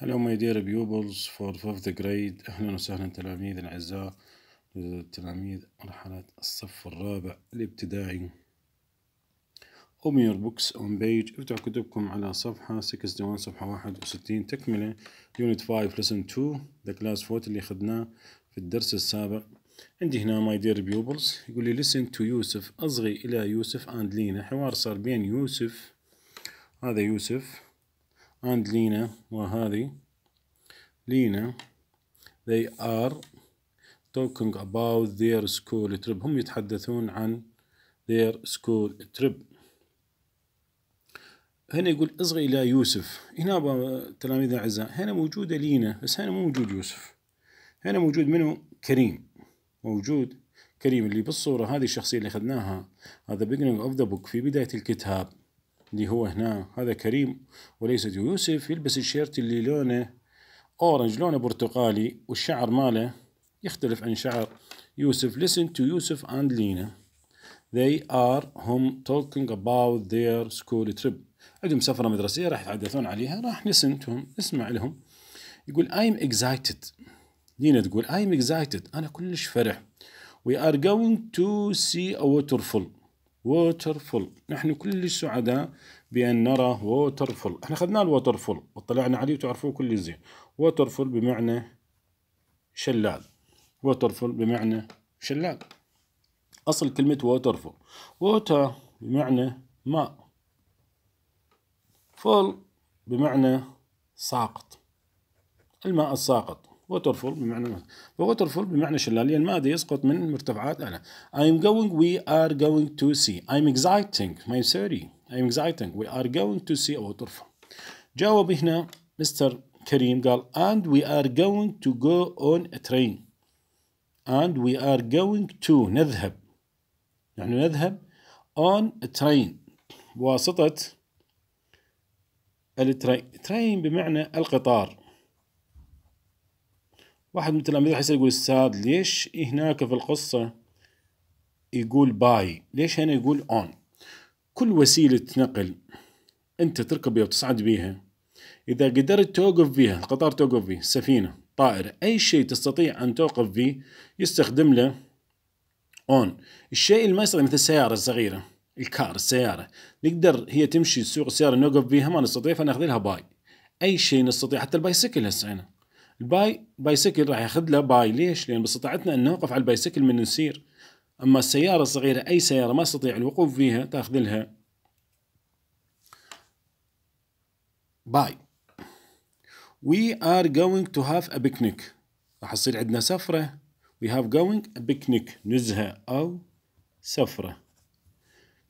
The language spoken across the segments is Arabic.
Hello my dear pupils for 5th grade أهلا وسهلا تلاميذ الأعزاء تلاميذ مرحلة الصف الرابع الابتدائي Open your books on page افتحوا كتبكم على صفحة 61 صفحة 61 تكملة Unit 5 Lesson 2 The Class 4 اللي أخذناه في الدرس السابق عندي هنا my dear pupils يقول لي listen to يوسف أصغي إلى يوسف and لينا حوار صار بين يوسف هذا يوسف and Lena وهذه Lena they are talking about their school trip هم يتحدثون عن their school trip هنا يقول اصغي إلى يوسف هنا تلاميذ الأعزاء هنا موجودة لينا بس هنا مو موجود يوسف هنا موجود منه كريم موجود كريم اللي بالصورة هذه الشخصية اللي أخذناها هذا beginning of the book في بداية الكتاب اللي هو هنا هذا كريم وليس يوسف يلبس الشيرت اللي لونه اورنج لونه برتقالي والشعر ماله يختلف عن شعر يوسف listen to يوسف and لينا they are هم talking about their school trip عندهم سفرة مدرسية راح يتحدثون عليها راح listen to them نسمع لهم يقول I'm excited لينا تقول I'm excited أنا كلش فرح we are going to see a waterfall ووترفول نحن كل سعداء بأن نرى ووترفول احنا الووتر الووترفول واطلعنا عليه وتعرفوه كل زين ووترفول بمعنى شلال ووترفول بمعنى شلال أصل كلمة ووترفول ووتر بمعنى ماء فول بمعنى ساقط الماء الساقط فول بمعنى فول بمعنى شلال ما ادري يسقط من مرتفعات أعلى I'm going we are going to see I'm exciting my theory I'm exciting we are going to see a fall جاوب هنا مستر كريم قال and we are going to go on a train and we are going to نذهب نحن نذهب on a train بواسطة الترين ترين بمعنى القطار واحد من التلاميذ راح يسأل يقول أستاذ ليش هناك في القصة يقول باي ليش هنا يقول اون كل وسيلة نقل أنت تركب بها وتصعد بيها إذا قدرت توقف بها القطار توقف فيه سفينة طائرة أي شيء تستطيع أن توقف فيه يستخدم له اون الشيء اللي ما يستطيع مثل السيارة الصغيرة الكار السيارة نقدر هي تمشي سوق السيارة نوقف فيها ما نستطيع فناخذ لها باي أي شيء نستطيع حتى البايسكل هسه الباي بايسكل راح ياخذ له باي ليش؟ لان باستطاعتنا ان نوقف على البايسكل من نسير اما السياره الصغيره اي سياره ما استطيع الوقوف فيها تاخذ لها باي وي ار جوينغ تو هاف ا بيكنيك راح تصير عندنا سفرة وي هاف جوينغ ا بيكنيك نزهة أو سفرة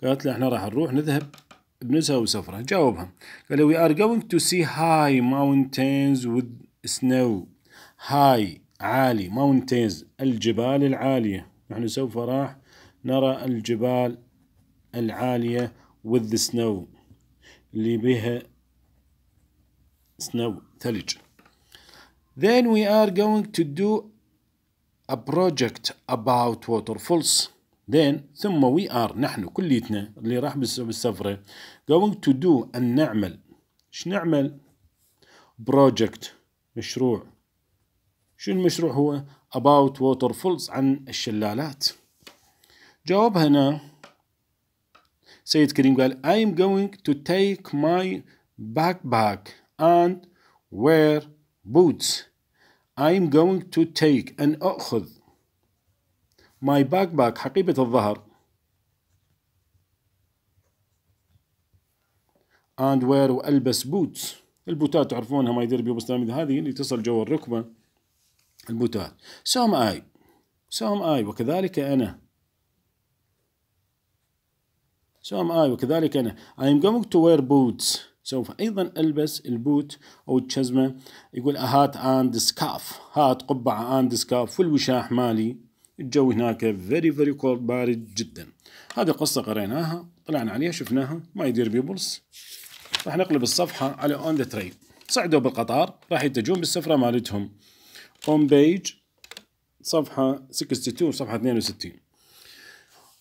قالت له احنا راح نروح نذهب بنزهة وسفرة جاوبها قال وي ار جوينغ تو سي هاي ماونتينز وذ سنو هاي عالي ماونتينز الجبال العالية نحن سوف راح نرى الجبال العالية with the snow اللي بها snow ثلج then we are going to do a project about waterfalls then ثم we are نحن كليتنا اللي راح بالسفرة going to do أن نعمل شنعمل project مشروع شو المشروع هو about waterfalls عن الشلالات جواب هنا سيد كريم قال I'm going to take my backpack and wear boots I'm going to take أن أخذ my backpack حقيبة الظهر and wear وألبس boots البوتات تعرفونها ما يدير بيوبستاميد هذه اللي تصل جوا الركبة البوتات سوم آي سوم آي وكذلك أنا سوم آي وكذلك أنا I am going to wear boots سوف أيضا ألبس البوت أو الشزمة يقول هات أند سكاف هات قبعة أند سكاف والوشاح مالي الجو هناك فيري فيري كولد بارد جدا هذه قصة قريناها طلعنا عليها شفناها ما يدير بيبلس راح نقلب الصفحة على اون ذا ترين صعدوا بالقطار راح يتجون بالسفرة مالتهم اون بيج صفحة 62 صفحة 62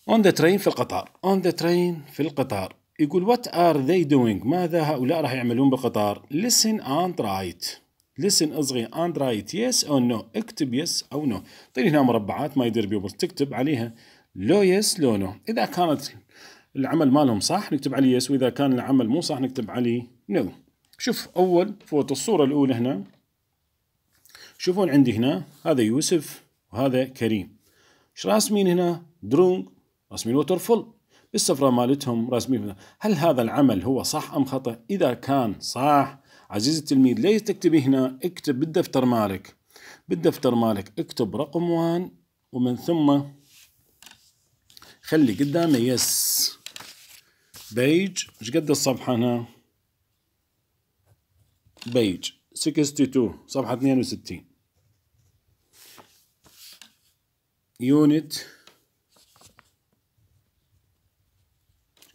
اون ذا ترين في القطار اون ذا ترين في القطار يقول وات ار ذي دوينج ماذا هؤلاء راح يعملون بالقطار listen and write listen اصغي and write yes or no اكتب yes او no طيب هنا مربعات ما يدير بيوبر تكتب عليها لو يس لو نو إذا كانت العمل مالهم صح نكتب عليه يس واذا كان العمل مو صح نكتب عليه نو شوف اول فوت الصوره الاولى هنا شوفون عندي هنا هذا يوسف وهذا كريم ايش راسمين هنا درونج راسمين ووتر فول بالسفره مالتهم راسمين هل هذا العمل هو صح ام خطا اذا كان صح عزيزي التلميذ ليش تكتبي هنا اكتب بالدفتر مالك بالدفتر مالك اكتب رقم 1 ومن ثم خلي قدامه يس بيج ايش قد الصفحة هنا؟ بيج 62 صفحة 62 يونت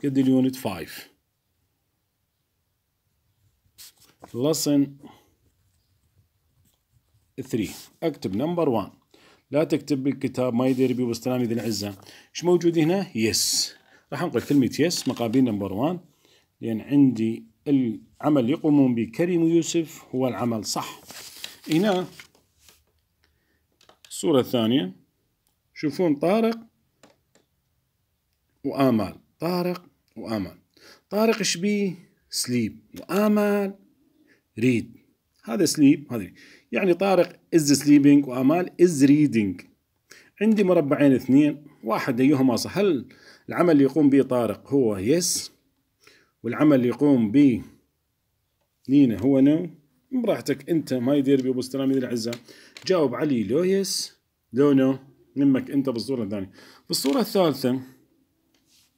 قد اليونت 5 لسن 3 اكتب نمبر 1 لا تكتب بالكتاب ما يدير بي واستلام ذي العزة ايش موجود هنا؟ يس yes. راح انقل كلمة يس مقابل نمبر 1 لأن عندي العمل يقومون به كريم ويوسف هو العمل صح هنا الصورة الثانية شوفون طارق وآمال طارق وآمال طارق شبيه سليب وآمال ريد هذا سليب هذا يعني طارق از سليبينج وآمال از ريدينج عندي مربعين اثنين واحد أيهما صح هل العمل اللي يقوم به طارق هو يس والعمل اللي يقوم به لينا هو نو براحتك أنت ما يدير بي أبو استلامي الأعزاء جاوب علي لو يس لو نو منك أنت بالصورة الثانية بالصورة الثالثة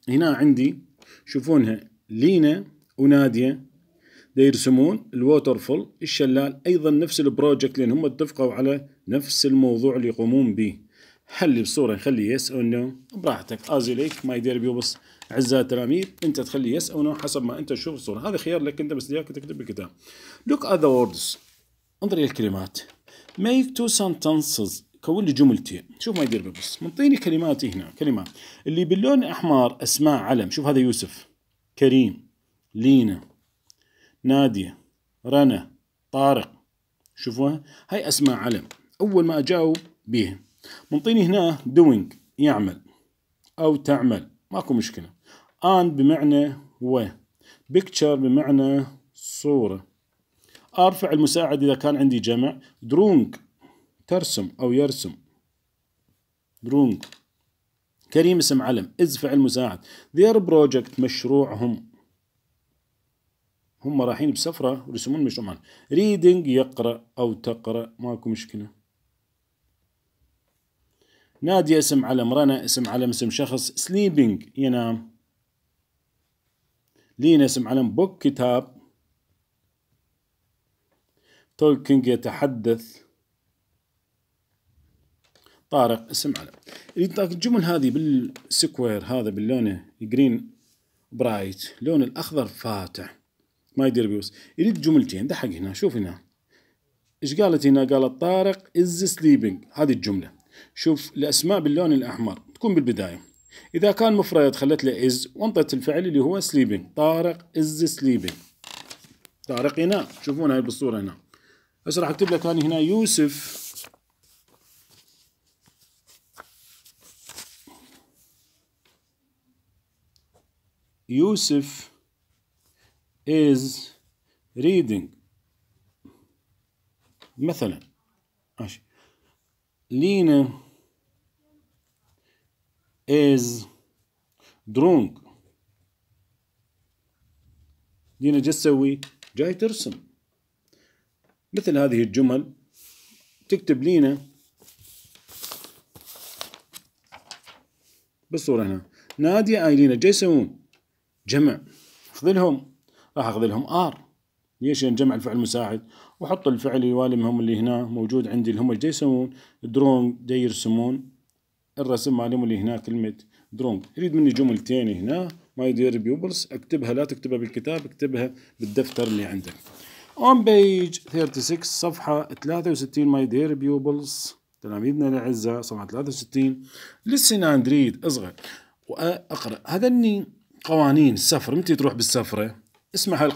هنا عندي شوفونها لينا ونادية يرسمون الووتر فول الشلال ايضا نفس البروجكت لان هم اتفقوا على نفس الموضوع اللي يقومون به حلي بصوره يخلي يس او نو براحتك ازي ليك ما يدير بيوبس اعزائي التلاميذ انت تخلي يس او نو حسب ما انت تشوف الصوره هذا خيار لك انت بس اياك تكتب بالكتاب look at the words انظر الى الكلمات make two sentences كون لي جملتين شوف ما يدير بيوبس منطيني كلمات هنا كلمات اللي باللون الاحمر اسماء علم شوف هذا يوسف كريم لينا ناديه رنا طارق شوفوها هاي اسماء علم اول ما اجاوب بيه منطيني هنا doing يعمل أو تعمل ماكو مشكلة and بمعنى و picture بمعنى صورة أرفع المساعد إذا كان عندي جمع درونج ترسم أو يرسم درونج كريم اسم علم إز فعل مساعد their project مشروعهم هم رايحين بسفرة ويرسمون مشروع معنا reading يقرأ أو تقرأ ماكو مشكلة نادية اسم علم رنا اسم علم اسم شخص sleeping ينام لينا اسم علم بوك كتاب تولكينج يتحدث طارق اسم علم يعطاك الجمل هذه بالسكوير هذا باللون جرين برايت لون الاخضر فاتح ما يدير بيوس يريد جملتين دحق هنا شوف هنا ايش قالت هنا قالت طارق از سليبينج هذه الجمله شوف الأسماء باللون الأحمر تكون بالبداية إذا كان مفرد خلت له إز وانطت الفعل اللي هو سليبنج طارق إز سليبنج طارق هنا شوفون هاي بالصورة هنا بس راح أكتب لك أنا هنا يوسف يوسف is reading مثلا ماشي لينا is drunk لينا جاي تسوي جاي ترسم مثل هذه الجمل تكتب لينا بالصورة هنا نادية ايلينا جاي يسوون جمع خذلهم لهم راح اخذ لهم ار ليش لان جمع الفعل مساعد واحط الفعل يوالمهم اللي هنا موجود عندي اللي هم ايش يسوون درونج جاي يرسمون الرسم مالهم اللي هنا كلمة درونج يريد مني جملتين هنا ما يدير بيوبلز اكتبها لا تكتبها بالكتاب اكتبها بالدفتر اللي عندك اون بيج 36 صفحة 63 ما يدير بيوبلز تلاميذنا الأعزاء صفحة 63 لسن اندريد اصغر واقرأ هذني قوانين السفر متى تروح بالسفرة اسمع